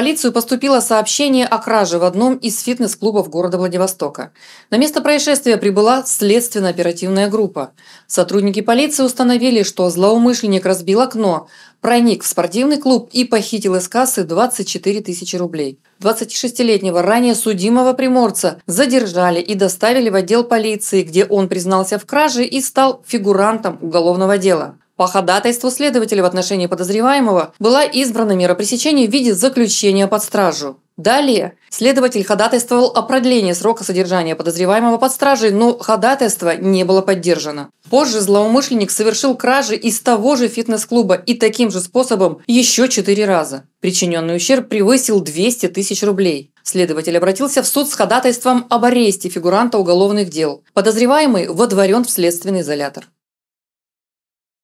полицию поступило сообщение о краже в одном из фитнес-клубов города Владивостока. На место происшествия прибыла следственно-оперативная группа. Сотрудники полиции установили, что злоумышленник разбил окно, проник в спортивный клуб и похитил из кассы 24 тысячи рублей. 26-летнего ранее судимого приморца задержали и доставили в отдел полиции, где он признался в краже и стал фигурантом уголовного дела. По ходатайству следователя в отношении подозреваемого была избрана мера пресечения в виде заключения под стражу. Далее следователь ходатайствовал о продлении срока содержания подозреваемого под стражей, но ходатайство не было поддержано. Позже злоумышленник совершил кражи из того же фитнес-клуба и таким же способом еще четыре раза. Причиненный ущерб превысил 200 тысяч рублей. Следователь обратился в суд с ходатайством об аресте фигуранта уголовных дел. Подозреваемый водворен в следственный изолятор.